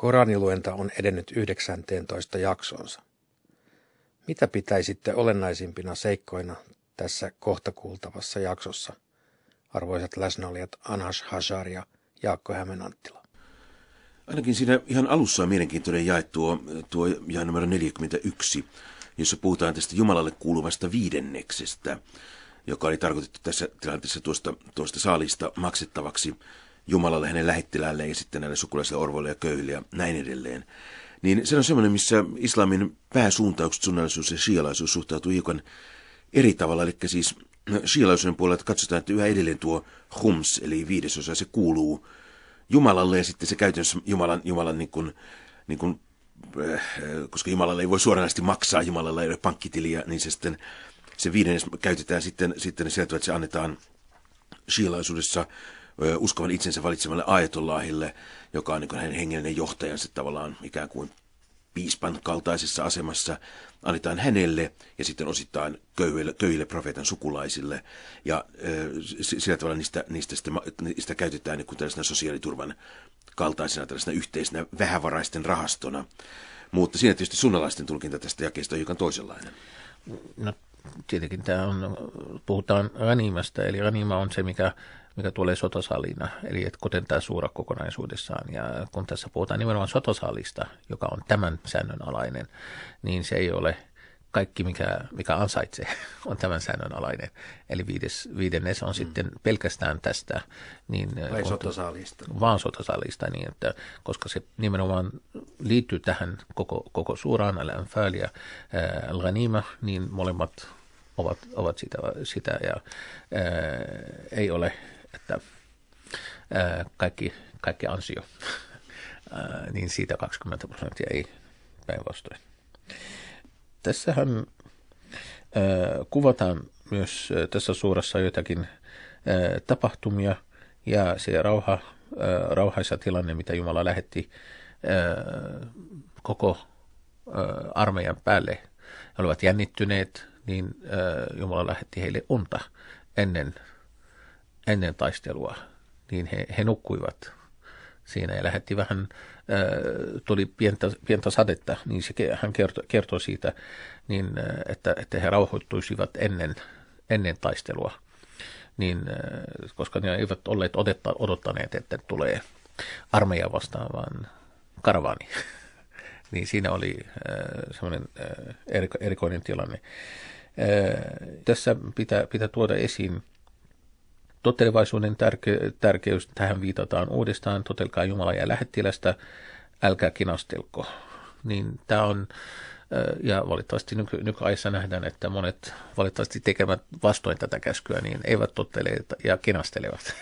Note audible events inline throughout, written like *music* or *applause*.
Koraniluenta on edennyt 19 jaksonsa. Mitä pitäisitte olennaisimpina seikkoina tässä kohta kuultavassa jaksossa, arvoisat läsnäolijat Anas Hajar ja Jaakko Hämenanttila? Ainakin siinä ihan alussa on mielenkiintoinen jae tuo, tuo jae numero 41, jossa puhutaan tästä Jumalalle kuuluvasta viidenneksestä, joka oli tarkoitettu tässä tilanteessa tuosta, tuosta saalista maksettavaksi – Jumalalle, hänen lähettiläälle ja sitten näille sukulaisille orvoille ja köyhille ja näin edelleen. Niin se on semmoinen, missä islamin pääsuuntaukset, sunnallisuus ja shialaisuus suhtautuu hiukan eri tavalla. Eli siis no, shialaisuuden puolelta katsotaan, että yhä edelleen tuo hums, eli viidesosa, se kuuluu Jumalalle ja sitten se käytännössä Jumalan, Jumalan niin kuin, niin kuin, äh, koska Jumalalle ei voi suoranaisesti maksaa, Jumalalla ei ole pankkitiliä, niin se sitten se viidennes käytetään sitten, sitten sieltä, että se annetaan shialaisuudessa uskovan itsensä valitsemalle Aetollahille, joka on niin hänen hengellinen johtajansa tavallaan ikään kuin piispan kaltaisessa asemassa, annetaan hänelle ja sitten osittain köyhille, köyhille profeetan sukulaisille. Ja sillä tavalla niistä, niistä sitten, niistä käytetään niin tällaisena sosiaaliturvan kaltaisena tällaisena yhteisenä vähävaraisten rahastona. Mutta siinä tietysti sunnalaisten tulkinta tästä jakeesta on hiukan toisenlainen. No tietenkin tämä on, puhutaan ranimasta, eli ranima on se, mikä mikä tulee sotasalina, eli että kuten tämä suura kokonaisuudessaan. Ja kun tässä puhutaan nimenomaan sotasalista, joka on tämän säännön alainen, niin se ei ole kaikki, mikä, mikä ansaitsee, *laughs* on tämän säännön alainen. Eli viides, viidennes on mm. sitten pelkästään tästä. Niin, Vai on, sotasaalista. Vaan sotasaalista, niin että, koska se nimenomaan liittyy tähän koko, koko suuraan, al ja al niin molemmat ovat, ovat sitä, sitä ja ää, ei ole että ää, kaikki, kaikki ansio, ää, niin siitä 20 prosenttia ei päinvastoin. Tässähän ää, kuvataan myös tässä suurassa jotakin ää, tapahtumia ja se rauha, ää, rauhaisa tilanne, mitä Jumala lähetti ää, koko ää, armeijan päälle. He olivat jännittyneet, niin ää, Jumala lähetti heille unta ennen ennen taistelua, niin he, he nukkuivat siinä ja lähetti vähän, tuli pientä, pientä sadetta, niin se, hän kertoi, kertoi siitä, niin, että, että he rauhoittuisivat ennen, ennen taistelua, niin, koska ne eivät olleet odotta, odottaneet, että tulee armeija vastaan, vaan karavaani. *laughs* niin siinä oli semmoinen erikoinen tilanne. Tässä pitää, pitää tuoda esiin Tottelevaisuuden tärke- tärkeys, tähän viitataan uudestaan, totelkaa Jumala ja lähettilästä, älkää kinastelko. Niin tämä on, ja valitettavasti nyky- nykyajassa nähdään, että monet valitettavasti tekevät vastoin tätä käskyä, niin eivät tottele ja kinastelevat *laughs*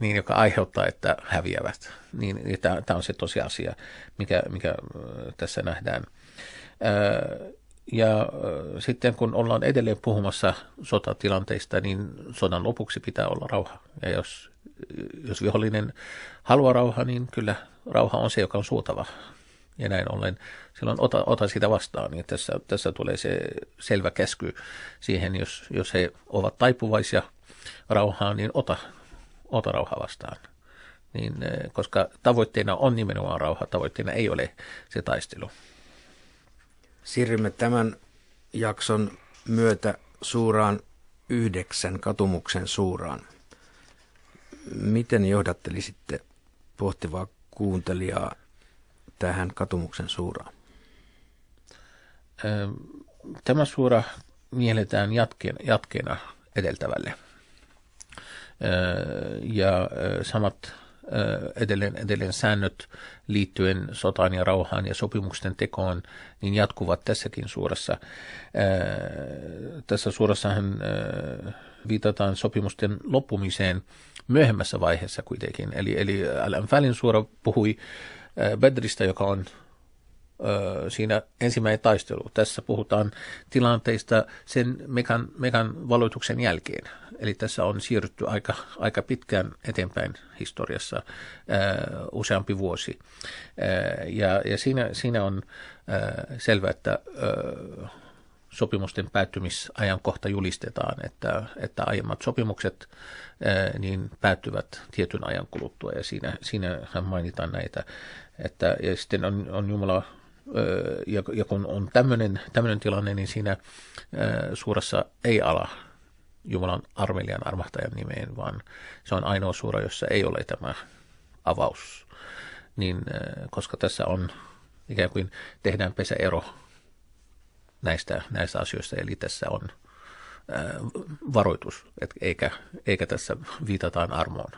niin, joka aiheuttaa, että häviävät. Niin, tämä on se tosiasia, mikä, mikä tässä nähdään. Öö, ja sitten kun ollaan edelleen puhumassa sotatilanteista, niin sodan lopuksi pitää olla rauha. Ja jos, jos vihollinen haluaa rauha, niin kyllä rauha on se, joka on suotava. Ja näin ollen silloin ota, ota sitä vastaan. Ja tässä, tässä tulee se selvä käsky siihen, jos, jos he ovat taipuvaisia rauhaan, niin ota, ota rauha vastaan. Niin, koska tavoitteena on nimenomaan rauha, tavoitteena ei ole se taistelu. Siirrymme tämän jakson myötä suuraan yhdeksän katumuksen suuraan. Miten johdattelisitte pohtivaa kuuntelijaa tähän katumuksen suuraan? Öö, tämä suora mielletään jatkeena edeltävälle. Öö, ja öö, samat Äh, edelleen, edelleen säännöt liittyen sotaan ja rauhaan ja sopimusten tekoon, niin jatkuvat tässäkin suurassa. Äh, tässä suurassahan äh, viitataan sopimusten loppumiseen myöhemmässä vaiheessa kuitenkin. Eli, eli Alan Fälin suora puhui Bedristä, joka on siinä ensimmäinen taistelu. Tässä puhutaan tilanteista sen mekan, mekan valoituksen jälkeen. Eli tässä on siirrytty aika, aika pitkään eteenpäin historiassa, äh, useampi vuosi. Äh, ja, ja siinä, siinä on äh, selvä, että äh, sopimusten päättymisajankohta julistetaan, että, että aiemmat sopimukset äh, niin päättyvät tietyn ajan kuluttua ja siinä, siinä mainitaan näitä. Että, ja sitten on, on Jumala äh, ja, kun on tämmöinen, tämmöinen tilanne, niin siinä äh, suurassa ei-ala Jumalan Armelia:n armahtajan nimeen, vaan se on ainoa suora, jossa ei ole tämä avaus. Niin, äh, koska tässä on ikään kuin tehdään pesäero näistä, näistä asioista, eli tässä on äh, varoitus, et eikä, eikä tässä viitataan armoon.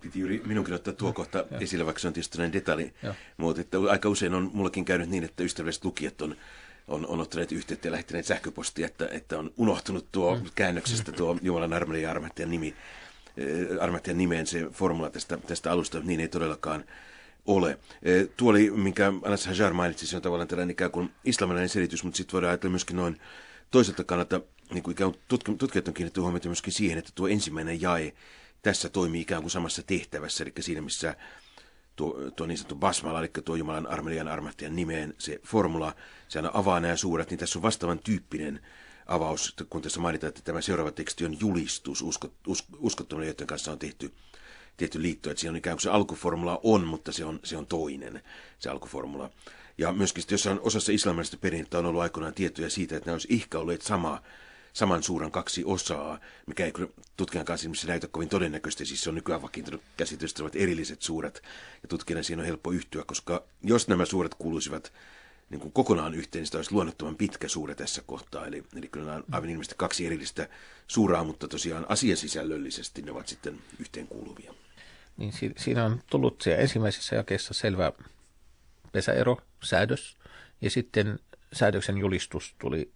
Piti juuri minunkin ottaa tuo mm. kohta ja. esille, vaikka se on tietysti näin detaili. Mutta että aika usein on mullakin käynyt niin, että ystävälliset lukijat on on, on ottaneet yhteyttä ja lähettäneet sähköpostia, että, että on unohtunut tuo mm. käännöksestä tuo Jumalan armeijan ja nimi, eh, armeijan nimeen se formula tästä, tästä alusta, niin ei todellakaan ole. Eh, tuo oli, minkä Anas Hajar mainitsi, se on tavallaan tällainen ikään kuin islamilainen selitys, mutta sitten voidaan ajatella myöskin noin toiselta kannalta, niin kuin ikään kuin tutkijat on kiinnitetty huomiota myöskin siihen, että tuo ensimmäinen jae tässä toimii ikään kuin samassa tehtävässä, eli siinä missä tuo, tuo niin sanottu basmala, eli tuo Jumalan armelijan armahtajan nimeen, se formula, se aina avaa nämä suuret, niin tässä on vastaavan tyyppinen avaus, kun tässä mainitaan, että tämä seuraava teksti on julistus usko, us, uskottomille, joiden kanssa on tehty, tehty liitto, että siinä on ikään kuin se alkuformula on, mutta se on, se on toinen, se alkuformula. Ja myöskin sitten jossain osassa islamilaisesta perinnettä on ollut aikoinaan tietoja siitä, että nämä olisi ehkä olleet sama saman suuran kaksi osaa, mikä ei tutkijan kanssa esimerkiksi näytä kovin todennäköisesti. Siis se on nykyään vakiintunut käsitys, ovat erilliset suuret, ja tutkijana siinä on helppo yhtyä, koska jos nämä suuret kuuluisivat niin kuin kokonaan yhteen, niin sitä olisi luonnottoman pitkä suure tässä kohtaa. Eli, eli kyllä nämä on aivan ilmeisesti kaksi erillistä suuraa, mutta tosiaan asiasisällöllisesti ne ovat sitten yhteen kuuluvia. Niin si- siinä on tullut siellä ensimmäisessä jakeessa selvä pesäero, säädös, ja sitten säädöksen julistus tuli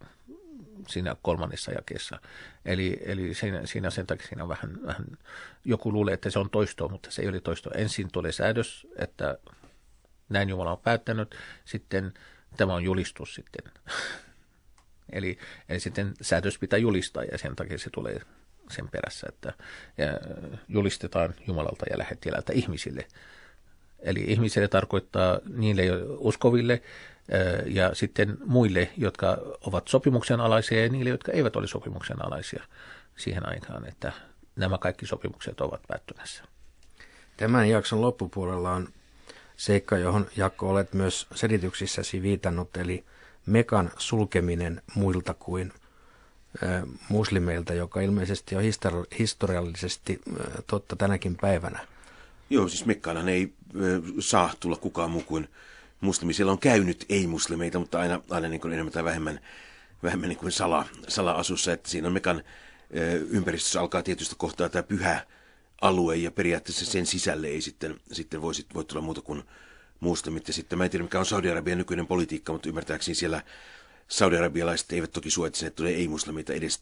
siinä kolmannessa jakeessa. Eli, eli siinä, siinä sen takia siinä on vähän, vähän, joku luulee, että se on toisto, mutta se ei ole toisto. Ensin tulee säädös, että näin Jumala on päättänyt, sitten tämä on julistus sitten. *laughs* eli, eli sitten säädös pitää julistaa ja sen takia se tulee sen perässä, että ja julistetaan Jumalalta ja lähettilältä ihmisille – Eli ihmisille tarkoittaa niille uskoville ja sitten muille, jotka ovat sopimuksen alaisia ja niille, jotka eivät ole sopimuksen alaisia siihen aikaan, että nämä kaikki sopimukset ovat päättyneessä. Tämän jakson loppupuolella on seikka, johon Jakko olet myös selityksissäsi viitannut, eli Mekan sulkeminen muilta kuin muslimeilta, joka ilmeisesti on historiallisesti totta tänäkin päivänä. Joo, siis Mekkaanhan ei ö, saa tulla kukaan muu kuin muslimi. Siellä on käynyt ei-muslimeita, mutta aina, aina niin kuin enemmän tai vähemmän, vähemmän niin kuin sala, sala-asussa. Että siinä on Mekan ö, ympäristössä alkaa tietystä kohtaa tämä pyhä alue ja periaatteessa sen sisälle ei sitten, sitten voi, voi tulla muuta kuin muslimit. Ja sitten mä en tiedä, mikä on Saudi-Arabian nykyinen politiikka, mutta ymmärtääkseni siellä saudi-arabialaiset eivät toki sinne, että tulee ei-muslimita edes,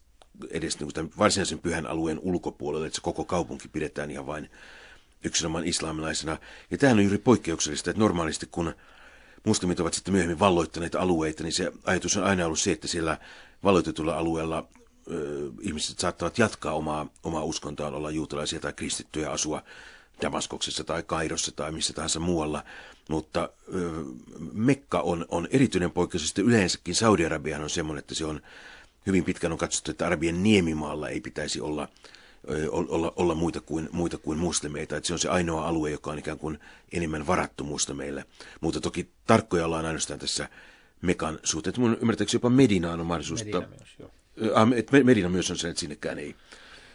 edes niin kuin varsinaisen pyhän alueen ulkopuolelle, että se koko kaupunki pidetään ihan vain yksinomaan islamilaisena. Ja tämähän on juuri poikkeuksellista, että normaalisti kun muslimit ovat sitten myöhemmin valloittaneet alueita, niin se ajatus on aina ollut se, että siellä valloitetulla alueella ö, ihmiset saattavat jatkaa omaa, omaa uskontaan, olla juutalaisia tai kristittyjä, asua Damaskoksessa tai Kairossa tai missä tahansa muualla. Mutta ö, Mekka on, on erityinen poikkeus, yleensäkin Saudi-Arabiahan on semmoinen, että se on hyvin pitkään on katsottu, että Arabian niemimaalla ei pitäisi olla olla, olla muita, kuin, muita kuin muslimeita. Että se on se ainoa alue, joka on ikään kuin enemmän varattu muslimeille. Mutta toki tarkkoja ollaan ainoastaan tässä Mekan suhteen. Että mun ymmärtääkseni jopa Medinaan on mahdollisuus... Medina myös, joo. Ah, Medina myös on se, että sinnekään ei,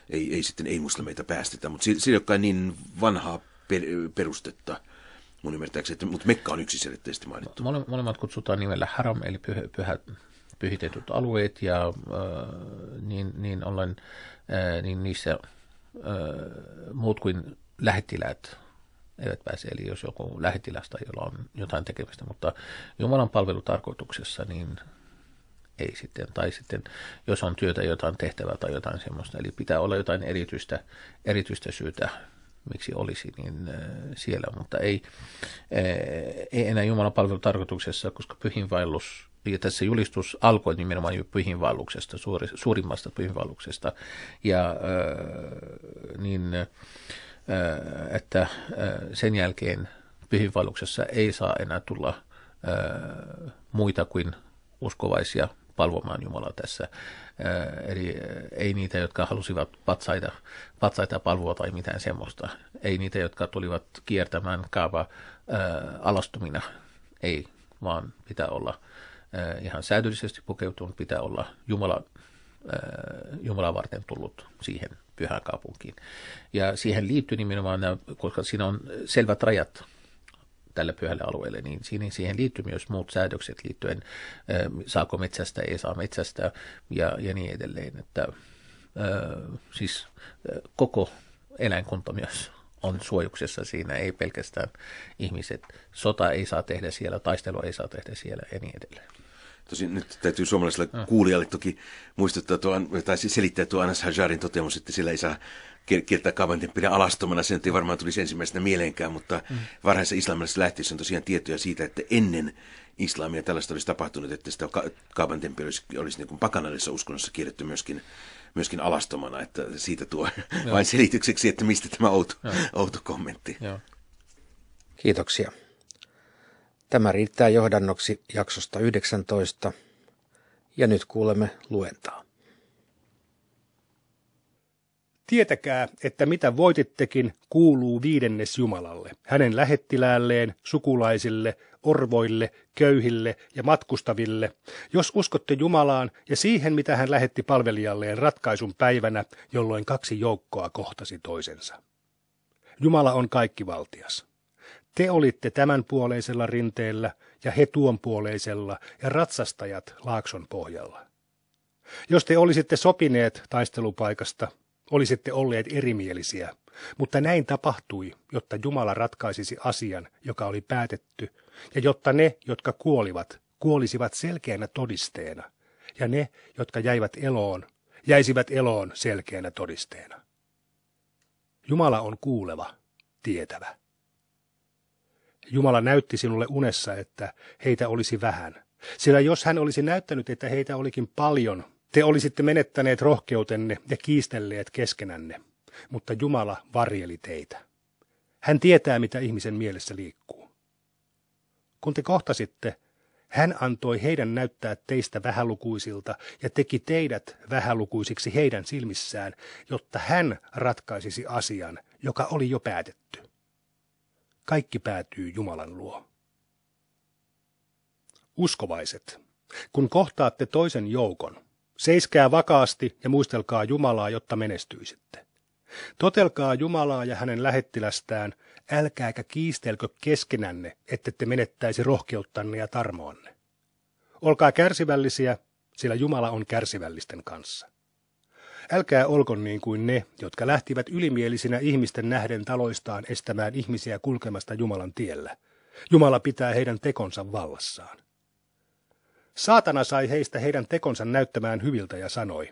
ei, ei sitten ei-muslimeita päästetä, mutta sillä ei olekaan niin vanhaa per, perustetta mun ymmärtääkseni, että, mutta Mekka on yksiselitteisesti mainittu. Mole, molemmat kutsutaan nimellä haram, eli pyhä, pyhä, pyhitetyt alueet, ja äh, niin, niin ollen Äh, niin niissä äh, muut kuin lähettiläät eivät pääse, eli jos joku lähettilästä, jolla on jotain tekemistä, mutta Jumalan palvelutarkoituksessa, niin ei sitten. Tai sitten, jos on työtä, jotain tehtävää tai jotain semmoista, eli pitää olla jotain erityistä, erityistä syytä, miksi olisi, niin äh, siellä, mutta ei, ei enää Jumalan palvelutarkoituksessa, koska pyhinvaellus ja tässä julistus alkoi nimenomaan jo pyhinvalluksesta, suuri, suurimmasta pyhinvalluksesta, ja äh, niin, äh, että äh, sen jälkeen pyhinvalluksessa ei saa enää tulla muita kuin uskovaisia palvomaan Jumalaa tässä. Eli ei niitä, jotka halusivat patsaita, patsaita palvoa tai mitään semmoista. Ei niitä, jotka tulivat kiertämään kaava alastumina. Ei, vaan pitää olla – Äh, ihan säädöllisesti pukeutunut, pitää olla Jumala, äh, Jumala varten tullut siihen pyhään kaupunkiin. Ja siihen liittyy nimenomaan nämä, koska siinä on selvät rajat tälle pyhälle alueelle, niin siihen liittyy myös muut säädökset liittyen, äh, saako metsästä, ei saa metsästä ja, ja niin edelleen. Että, siis koko eläinkunta myös on suojuksessa siinä, ei pelkästään ihmiset. Sota ei saa tehdä siellä, taistelua ei saa tehdä siellä ja niin edelleen. Tosin nyt täytyy suomalaiselle mm. kuulijalle toki muistuttaa tuo, tai selittää tuo Anas Hajarin toteamus, että sillä ei saa kieltää kaavantin pidä alastomana. Se ei varmaan tulisi ensimmäisenä mieleenkään, mutta mm. varhaisessa islamilaisessa lähteessä on tosiaan tietoja siitä, että ennen islamia tällaista olisi tapahtunut, että sitä kaavantin olisi, olisi niin pakanallisessa uskonnossa kierretty myöskin myöskin alastomana, että siitä tuo *laughs* Joo. vain selitykseksi, että mistä tämä outo, outo kommentti. Joo. Kiitoksia. Tämä riittää johdannoksi jaksosta 19 ja nyt kuulemme luentaa. Tietäkää, että mitä voitittekin kuuluu viidennes Jumalalle, hänen lähettiläälleen, sukulaisille – orvoille, köyhille ja matkustaville, jos uskotte Jumalaan ja siihen, mitä hän lähetti palvelijalleen ratkaisun päivänä, jolloin kaksi joukkoa kohtasi toisensa. Jumala on kaikkivaltias. Te olitte tämän puoleisella rinteellä ja he tuon puoleisella ja ratsastajat laakson pohjalla. Jos te olisitte sopineet taistelupaikasta, olisitte olleet erimielisiä – mutta näin tapahtui, jotta Jumala ratkaisisi asian, joka oli päätetty, ja jotta ne, jotka kuolivat, kuolisivat selkeänä todisteena, ja ne, jotka jäivät eloon, jäisivät eloon selkeänä todisteena. Jumala on kuuleva, tietävä. Jumala näytti sinulle unessa, että heitä olisi vähän. Sillä jos hän olisi näyttänyt, että heitä olikin paljon, te olisitte menettäneet rohkeutenne ja kiistelleet keskenänne mutta Jumala varjeli teitä. Hän tietää, mitä ihmisen mielessä liikkuu. Kun te kohtasitte, hän antoi heidän näyttää teistä vähälukuisilta ja teki teidät vähälukuisiksi heidän silmissään, jotta hän ratkaisisi asian, joka oli jo päätetty. Kaikki päätyy Jumalan luo. Uskovaiset, kun kohtaatte toisen joukon, seiskää vakaasti ja muistelkaa Jumalaa, jotta menestyisitte. Totelkaa Jumalaa ja hänen lähettilästään, älkääkä kiistelkö keskenänne, te menettäisi rohkeuttanne ja tarmoanne. Olkaa kärsivällisiä, sillä Jumala on kärsivällisten kanssa. Älkää olko niin kuin ne, jotka lähtivät ylimielisinä ihmisten nähden taloistaan estämään ihmisiä kulkemasta Jumalan tiellä. Jumala pitää heidän tekonsa vallassaan. Saatana sai heistä heidän tekonsa näyttämään hyviltä ja sanoi,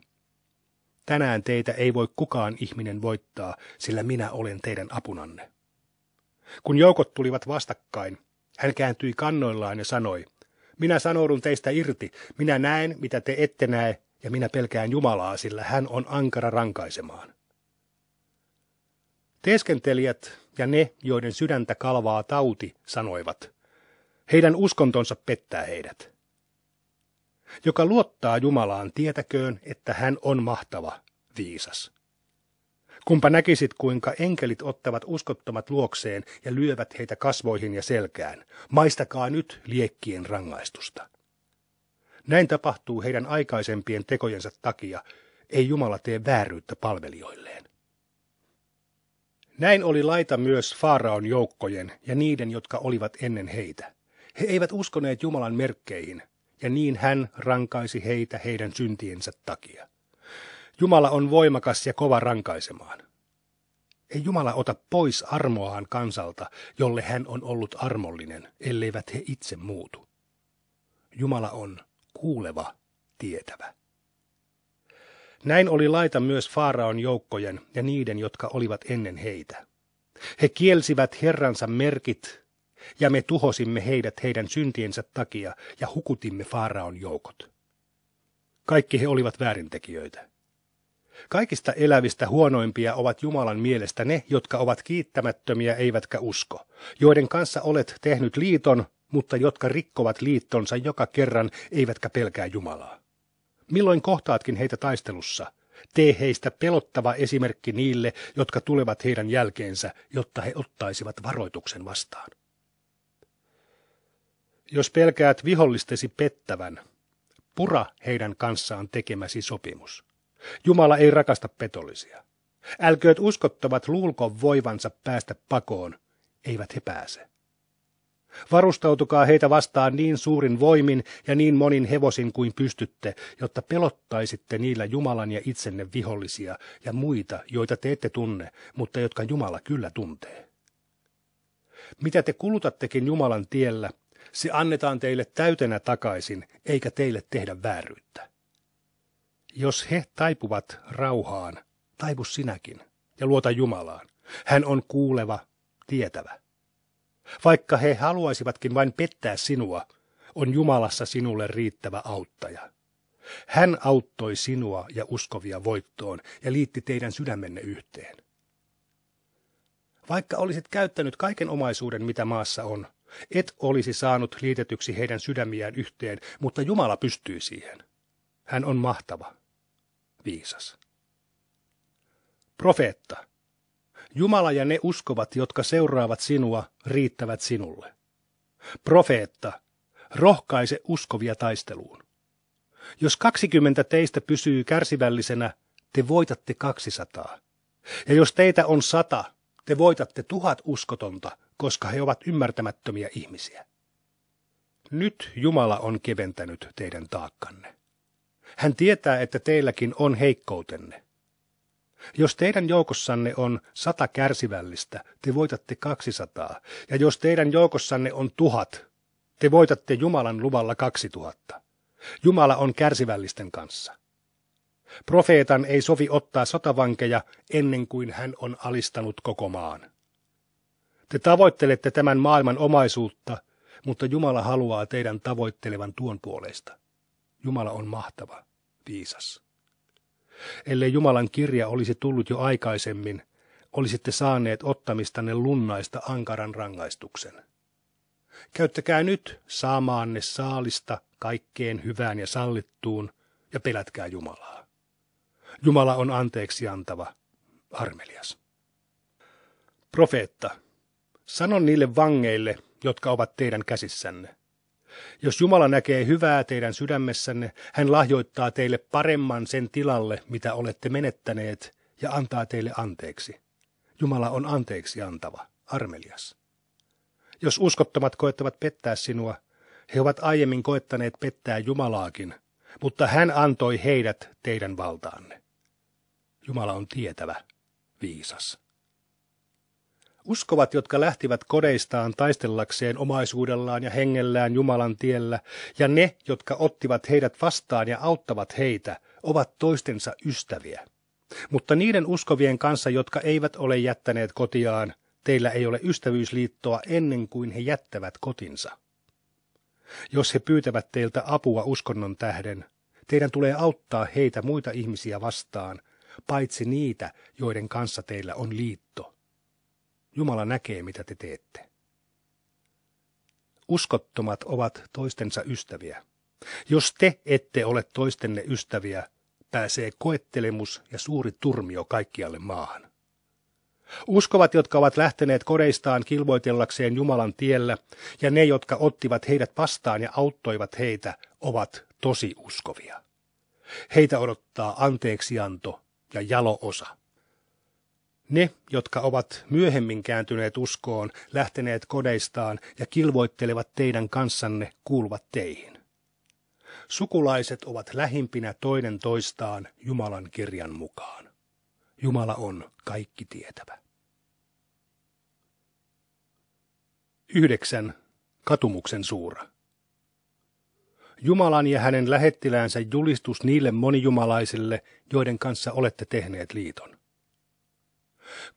Tänään teitä ei voi kukaan ihminen voittaa, sillä minä olen teidän apunanne. Kun joukot tulivat vastakkain, hän kääntyi kannoillaan ja sanoi, minä sanoudun teistä irti, minä näen, mitä te ette näe, ja minä pelkään Jumalaa, sillä hän on ankara rankaisemaan. Teeskentelijät ja ne, joiden sydäntä kalvaa tauti, sanoivat, heidän uskontonsa pettää heidät. Joka luottaa Jumalaan, tietäköön, että hän on mahtava, viisas. Kumpa näkisit, kuinka enkelit ottavat uskottomat luokseen ja lyövät heitä kasvoihin ja selkään. Maistakaa nyt liekkien rangaistusta. Näin tapahtuu heidän aikaisempien tekojensa takia. Ei Jumala tee vääryyttä palvelijoilleen. Näin oli laita myös Faaraon joukkojen ja niiden, jotka olivat ennen heitä. He eivät uskoneet Jumalan merkkeihin, ja niin hän rankaisi heitä heidän syntiensä takia. Jumala on voimakas ja kova rankaisemaan. Ei Jumala ota pois armoaan kansalta, jolle hän on ollut armollinen, elleivät he itse muutu. Jumala on kuuleva, tietävä. Näin oli laita myös Faaraon joukkojen ja niiden, jotka olivat ennen heitä. He kielsivät herransa merkit ja me tuhosimme heidät heidän syntiensä takia ja hukutimme Faaraon joukot. Kaikki he olivat väärintekijöitä. Kaikista elävistä huonoimpia ovat Jumalan mielestä ne, jotka ovat kiittämättömiä eivätkä usko, joiden kanssa olet tehnyt liiton, mutta jotka rikkovat liittonsa joka kerran eivätkä pelkää Jumalaa. Milloin kohtaatkin heitä taistelussa, tee heistä pelottava esimerkki niille, jotka tulevat heidän jälkeensä, jotta he ottaisivat varoituksen vastaan. Jos pelkäät vihollistesi pettävän, pura heidän kanssaan tekemäsi sopimus. Jumala ei rakasta petollisia. Älkööt uskottavat luulko voivansa päästä pakoon, eivät he pääse. Varustautukaa heitä vastaan niin suurin voimin ja niin monin hevosin kuin pystytte, jotta pelottaisitte niillä Jumalan ja itsenne vihollisia ja muita, joita te ette tunne, mutta jotka Jumala kyllä tuntee. Mitä te kulutattekin Jumalan tiellä, se annetaan teille täytenä takaisin, eikä teille tehdä vääryyttä. Jos he taipuvat rauhaan, taipu sinäkin ja luota Jumalaan. Hän on kuuleva, tietävä. Vaikka he haluaisivatkin vain pettää sinua, on Jumalassa sinulle riittävä auttaja. Hän auttoi sinua ja uskovia voittoon ja liitti teidän sydämenne yhteen. Vaikka olisit käyttänyt kaiken omaisuuden, mitä maassa on, et olisi saanut liitetyksi heidän sydämiään yhteen, mutta Jumala pystyy siihen. Hän on mahtava, viisas. Profeetta. Jumala ja ne uskovat, jotka seuraavat sinua, riittävät sinulle. Profeetta, rohkaise uskovia taisteluun. Jos kaksikymmentä teistä pysyy kärsivällisenä, te voitatte kaksisataa. Ja jos teitä on sata, te voitatte tuhat uskotonta, koska he ovat ymmärtämättömiä ihmisiä. Nyt Jumala on keventänyt teidän taakkanne. Hän tietää, että teilläkin on heikkoutenne. Jos teidän joukossanne on sata kärsivällistä, te voitatte kaksisataa, ja jos teidän joukossanne on tuhat, te voitatte Jumalan luvalla kaksituhatta. Jumala on kärsivällisten kanssa. Profeetan ei sovi ottaa sotavankeja ennen kuin hän on alistanut koko maan. Te tavoittelette tämän maailman omaisuutta, mutta Jumala haluaa teidän tavoittelevan tuon puolesta. Jumala on mahtava, viisas. Ellei Jumalan kirja olisi tullut jo aikaisemmin, olisitte saaneet ottamistanne lunnaista ankaran rangaistuksen. Käyttäkää nyt saamaanne saalista kaikkeen hyvään ja sallittuun ja pelätkää Jumalaa. Jumala on anteeksi antava, armelias. Profeetta, sanon niille vangeille, jotka ovat teidän käsissänne. Jos Jumala näkee hyvää teidän sydämessänne, hän lahjoittaa teille paremman sen tilalle, mitä olette menettäneet, ja antaa teille anteeksi. Jumala on anteeksi antava, armelias. Jos uskottomat koettavat pettää sinua, he ovat aiemmin koettaneet pettää Jumalaakin, mutta hän antoi heidät teidän valtaanne. Jumala on tietävä, viisas. Uskovat, jotka lähtivät kodeistaan taistellakseen omaisuudellaan ja hengellään Jumalan tiellä, ja ne, jotka ottivat heidät vastaan ja auttavat heitä, ovat toistensa ystäviä. Mutta niiden uskovien kanssa, jotka eivät ole jättäneet kotiaan, teillä ei ole ystävyysliittoa ennen kuin he jättävät kotinsa. Jos he pyytävät teiltä apua uskonnon tähden, teidän tulee auttaa heitä muita ihmisiä vastaan – paitsi niitä, joiden kanssa teillä on liitto. Jumala näkee, mitä te teette. Uskottomat ovat toistensa ystäviä. Jos te ette ole toistenne ystäviä, pääsee koettelemus ja suuri turmio kaikkialle maahan. Uskovat, jotka ovat lähteneet kodeistaan kilvoitellakseen Jumalan tiellä, ja ne, jotka ottivat heidät vastaan ja auttoivat heitä, ovat tosi uskovia. Heitä odottaa anteeksianto ja jaloosa. Ne, jotka ovat myöhemmin kääntyneet uskoon, lähteneet kodeistaan ja kilvoittelevat teidän kanssanne, kuuluvat teihin. Sukulaiset ovat lähimpinä toinen toistaan Jumalan kirjan mukaan. Jumala on kaikki tietävä. 9. Katumuksen suura. Jumalan ja hänen lähettiläänsä julistus niille monijumalaisille, joiden kanssa olette tehneet liiton.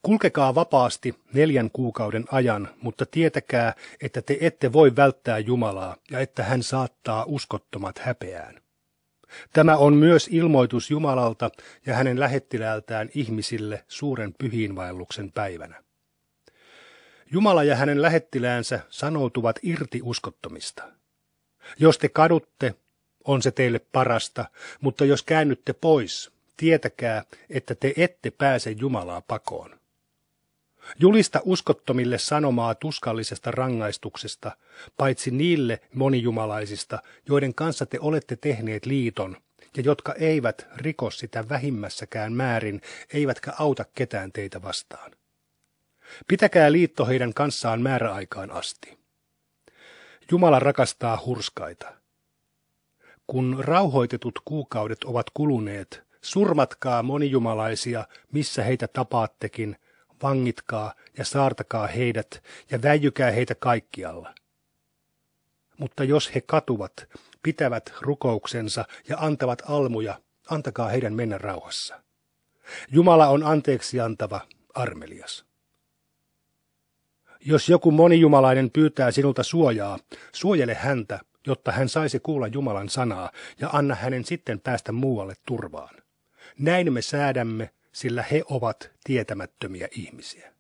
Kulkekaa vapaasti neljän kuukauden ajan, mutta tietäkää, että te ette voi välttää Jumalaa ja että hän saattaa uskottomat häpeään. Tämä on myös ilmoitus Jumalalta ja hänen lähettiläältään ihmisille suuren pyhiinvaelluksen päivänä. Jumala ja hänen lähettiläänsä sanoutuvat irti uskottomista – jos te kadutte, on se teille parasta, mutta jos käännytte pois, tietäkää, että te ette pääse Jumalaa pakoon. Julista uskottomille sanomaa tuskallisesta rangaistuksesta, paitsi niille monijumalaisista, joiden kanssa te olette tehneet liiton, ja jotka eivät riko sitä vähimmässäkään määrin, eivätkä auta ketään teitä vastaan. Pitäkää liitto heidän kanssaan määräaikaan asti. Jumala rakastaa hurskaita. Kun rauhoitetut kuukaudet ovat kuluneet, surmatkaa monijumalaisia, missä heitä tapaattekin, vangitkaa ja saartakaa heidät ja väijykää heitä kaikkialla. Mutta jos he katuvat, pitävät rukouksensa ja antavat almuja, antakaa heidän mennä rauhassa. Jumala on anteeksi antava, armelias. Jos joku monijumalainen pyytää sinulta suojaa, suojele häntä, jotta hän saisi kuulla Jumalan sanaa, ja anna hänen sitten päästä muualle turvaan. Näin me säädämme, sillä he ovat tietämättömiä ihmisiä.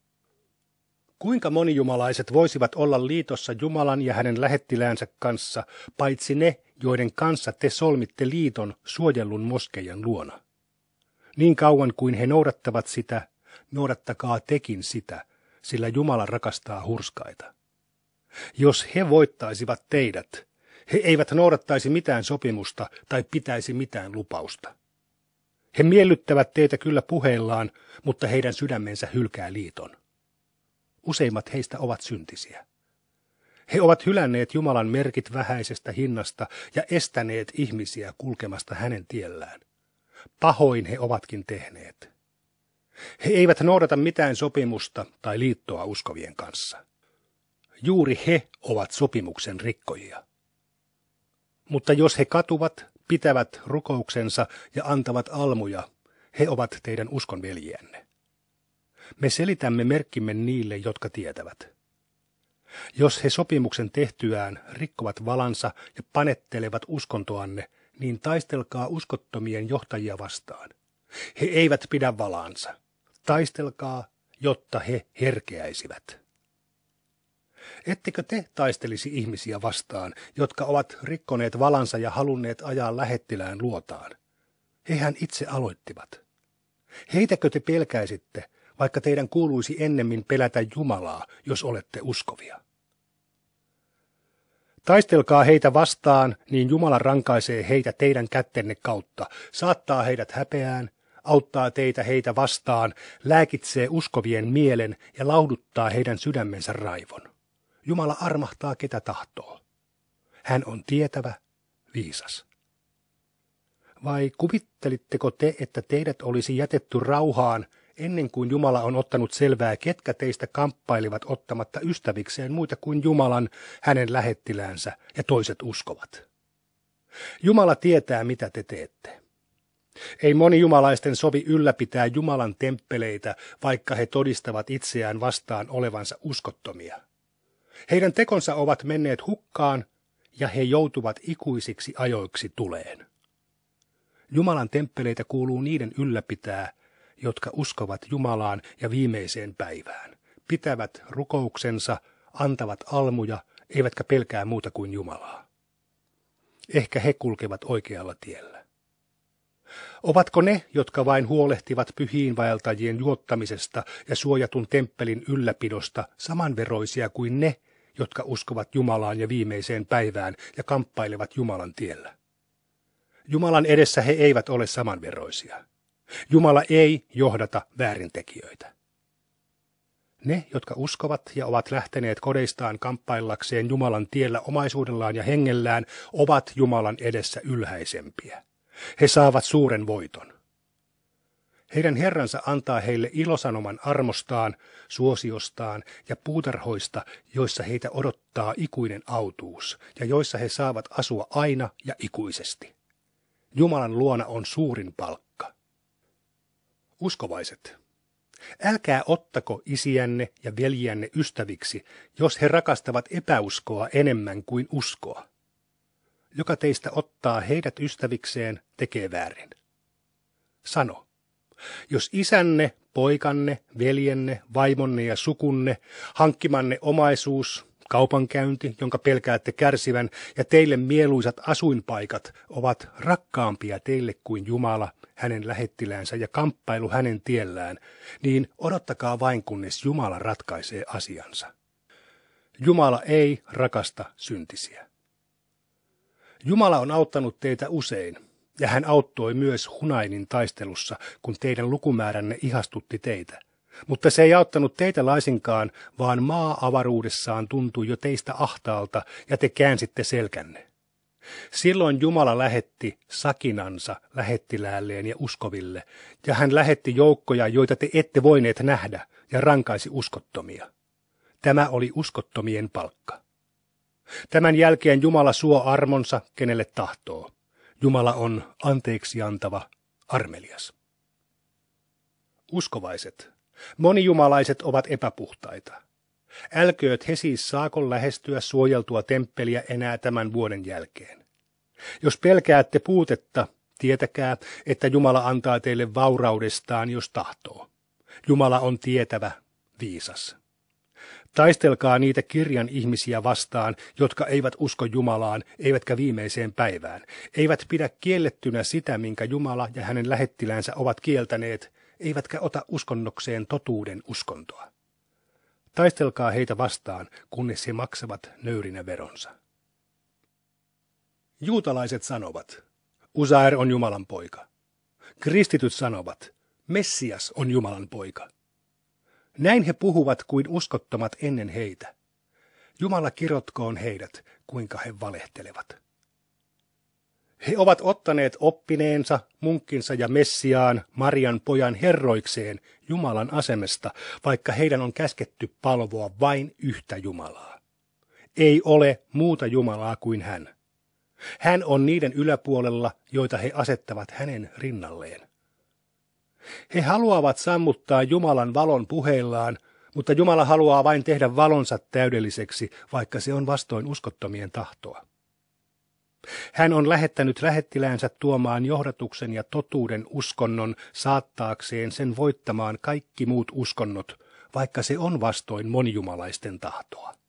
Kuinka monijumalaiset voisivat olla liitossa Jumalan ja hänen lähettiläänsä kanssa, paitsi ne, joiden kanssa te solmitte liiton suojellun moskeijan luona? Niin kauan kuin he noudattavat sitä, noudattakaa tekin sitä, sillä Jumala rakastaa hurskaita. Jos he voittaisivat teidät, he eivät noudattaisi mitään sopimusta tai pitäisi mitään lupausta. He miellyttävät teitä kyllä puheillaan, mutta heidän sydämensä hylkää liiton. Useimmat heistä ovat syntisiä. He ovat hylänneet Jumalan merkit vähäisestä hinnasta ja estäneet ihmisiä kulkemasta hänen tiellään. Pahoin he ovatkin tehneet. He eivät noudata mitään sopimusta tai liittoa uskovien kanssa. Juuri he ovat sopimuksen rikkojia. Mutta jos he katuvat, pitävät rukouksensa ja antavat almuja, he ovat teidän uskonveljienne. Me selitämme merkkimme niille, jotka tietävät. Jos he sopimuksen tehtyään rikkovat valansa ja panettelevat uskontoanne, niin taistelkaa uskottomien johtajia vastaan. He eivät pidä valaansa. Taistelkaa, jotta he herkeäisivät. Ettekö te taistelisi ihmisiä vastaan, jotka ovat rikkoneet valansa ja halunneet ajaa lähettilään luotaan? Hehän itse aloittivat. Heitäkö te pelkäisitte, vaikka teidän kuuluisi ennemmin pelätä Jumalaa, jos olette uskovia? Taistelkaa heitä vastaan, niin Jumala rankaisee heitä teidän kättenne kautta, saattaa heidät häpeään auttaa teitä heitä vastaan, lääkitsee uskovien mielen ja lauduttaa heidän sydämensä raivon. Jumala armahtaa ketä tahtoo. Hän on tietävä, viisas. Vai kuvittelitteko te, että teidät olisi jätetty rauhaan ennen kuin Jumala on ottanut selvää, ketkä teistä kamppailivat ottamatta ystävikseen muita kuin Jumalan, hänen lähettiläänsä ja toiset uskovat? Jumala tietää, mitä te teette. Ei moni jumalaisten sovi ylläpitää Jumalan temppeleitä, vaikka he todistavat itseään vastaan olevansa uskottomia. Heidän tekonsa ovat menneet hukkaan, ja he joutuvat ikuisiksi ajoiksi tuleen. Jumalan temppeleitä kuuluu niiden ylläpitää, jotka uskovat Jumalaan ja viimeiseen päivään, pitävät rukouksensa, antavat almuja, eivätkä pelkää muuta kuin Jumalaa. Ehkä he kulkevat oikealla tiellä. Ovatko ne, jotka vain huolehtivat pyhiinvaeltajien juottamisesta ja suojatun temppelin ylläpidosta, samanveroisia kuin ne, jotka uskovat Jumalaan ja viimeiseen päivään ja kamppailevat Jumalan tiellä? Jumalan edessä he eivät ole samanveroisia. Jumala ei johdata väärintekijöitä. Ne, jotka uskovat ja ovat lähteneet kodeistaan kamppaillakseen Jumalan tiellä omaisuudellaan ja hengellään, ovat Jumalan edessä ylhäisempiä. He saavat suuren voiton. Heidän Herransa antaa heille ilosanoman armostaan, suosiostaan ja puutarhoista, joissa heitä odottaa ikuinen autuus ja joissa he saavat asua aina ja ikuisesti. Jumalan luona on suurin palkka. Uskovaiset, älkää ottako isiänne ja veljiänne ystäviksi, jos he rakastavat epäuskoa enemmän kuin uskoa joka teistä ottaa heidät ystävikseen, tekee väärin. Sano, jos isänne, poikanne, veljenne, vaimonne ja sukunne, hankkimanne omaisuus, kaupankäynti, jonka pelkäätte kärsivän, ja teille mieluisat asuinpaikat ovat rakkaampia teille kuin Jumala, hänen lähettiläänsä ja kamppailu hänen tiellään, niin odottakaa vain kunnes Jumala ratkaisee asiansa. Jumala ei rakasta syntisiä. Jumala on auttanut teitä usein, ja hän auttoi myös Hunainin taistelussa, kun teidän lukumääränne ihastutti teitä. Mutta se ei auttanut teitä laisinkaan, vaan maa avaruudessaan tuntui jo teistä ahtaalta, ja te käänsitte selkänne. Silloin Jumala lähetti sakinansa lähettiläälleen ja uskoville, ja hän lähetti joukkoja, joita te ette voineet nähdä, ja rankaisi uskottomia. Tämä oli uskottomien palkka. Tämän jälkeen Jumala suo armonsa, kenelle tahtoo. Jumala on anteeksi antava, armelias. Uskovaiset, monijumalaiset ovat epäpuhtaita. Älkööt he siis saako lähestyä suojeltua temppeliä enää tämän vuoden jälkeen. Jos pelkäätte puutetta, tietäkää, että Jumala antaa teille vauraudestaan, jos tahtoo. Jumala on tietävä, viisas. Taistelkaa niitä kirjan ihmisiä vastaan, jotka eivät usko Jumalaan, eivätkä viimeiseen päivään, eivät pidä kiellettynä sitä, minkä Jumala ja hänen lähettilänsä ovat kieltäneet, eivätkä ota uskonnokseen totuuden uskontoa. Taistelkaa heitä vastaan, kunnes he maksavat nöyrinä veronsa. Juutalaiset sanovat, Uzair on Jumalan poika. Kristityt sanovat, Messias on Jumalan poika. Näin he puhuvat kuin uskottomat ennen heitä. Jumala kirotkoon heidät, kuinka he valehtelevat. He ovat ottaneet oppineensa, munkkinsa ja Messiaan, Marian pojan herroikseen Jumalan asemesta, vaikka heidän on käsketty palvoa vain yhtä Jumalaa. Ei ole muuta Jumalaa kuin hän. Hän on niiden yläpuolella, joita he asettavat hänen rinnalleen. He haluavat sammuttaa Jumalan valon puheillaan, mutta Jumala haluaa vain tehdä valonsa täydelliseksi, vaikka se on vastoin uskottomien tahtoa. Hän on lähettänyt lähettiläänsä tuomaan johdatuksen ja totuuden uskonnon saattaakseen sen voittamaan kaikki muut uskonnot, vaikka se on vastoin monijumalaisten tahtoa.